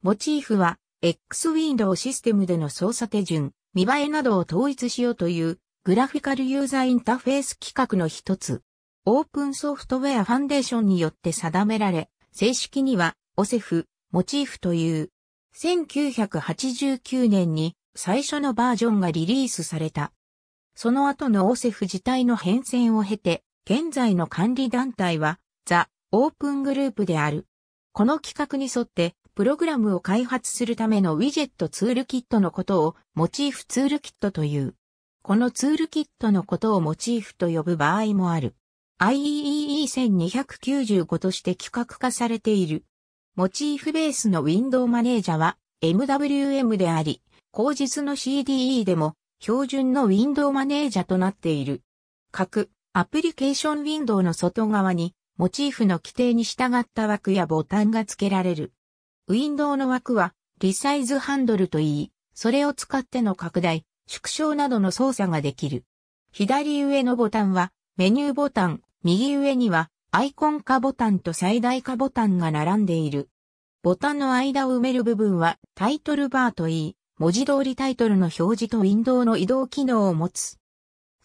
モチーフは x ウィンドウシステムでの操作手順、見栄えなどを統一しようというグラフィカルユーザーインターフェース企画の一つ。オープンソフトウェアファンデーションによって定められ、正式にはオセフ、モチーフという。1989年に最初のバージョンがリリースされた。その後のオセフ自体の変遷を経て、現在の管理団体はザ・オープングループである。この企画に沿ってプログラムを開発するためのウィジェットツールキットのことをモチーフツールキットという。このツールキットのことをモチーフと呼ぶ場合もある。IEEE 1295として規格化されている。モチーフベースのウィンドウマネージャは MWM であり、後日の CDE でも標準のウィンドウマネージャとなっている。各アプリケーションウィンドウの外側にモチーフの規定に従った枠やボタンが付けられる。ウィンドウの枠はリサイズハンドルといい、それを使っての拡大、縮小などの操作ができる。左上のボタンはメニューボタン、右上にはアイコン化ボタンと最大化ボタンが並んでいる。ボタンの間を埋める部分はタイトルバーといい、文字通りタイトルの表示とウィンドウの移動機能を持つ。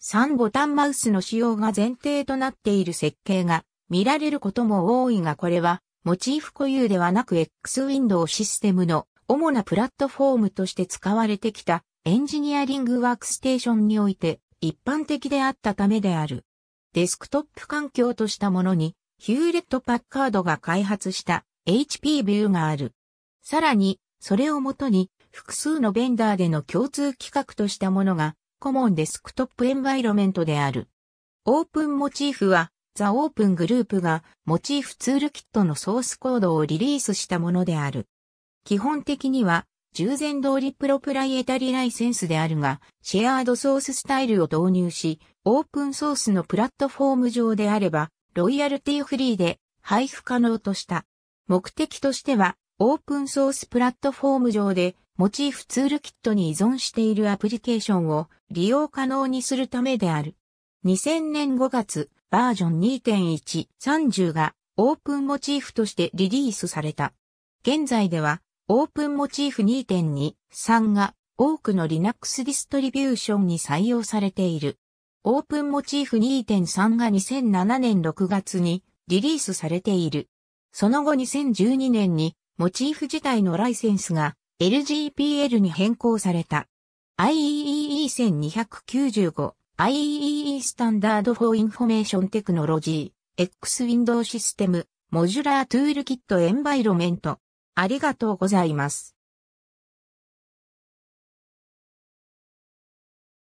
3ボタンマウスの使用が前提となっている設計が見られることも多いがこれはモチーフ固有ではなく X ウィンドウシステムの主なプラットフォームとして使われてきたエンジニアリングワークステーションにおいて一般的であったためである。デスクトップ環境としたものにヒューレット・パッカードが開発した HP ビューがある。さらに、それをもとに複数のベンダーでの共通規格としたものがコモンデスクトップエンバイロメントである。オープンモチーフはザ・オープングループがモチーフツールキットのソースコードをリリースしたものである。基本的には従前通りプロプライエタリライセンスであるが、シェアードソーススタイルを導入し、オープンソースのプラットフォーム上であれば、ロイヤルティフリーで配布可能とした。目的としては、オープンソースプラットフォーム上で、モチーフツールキットに依存しているアプリケーションを利用可能にするためである。2000年5月、バージョン2.130がオープンモチーフとしてリリースされた。現在では、オープンモチーフ2.23が多くの Linux ディストリビューションに採用されている。オープンモチーフ2.3が2007年6月にリリースされている。その後2012年にモチーフ自体のライセンスが LGPL に変更された。IEEE 1295 IEEE スタンダードフォーインフォメーションテクノロジー、X ウィンドウシステム、モジュラートゥールキットエンバイロメント。ありがとうございます。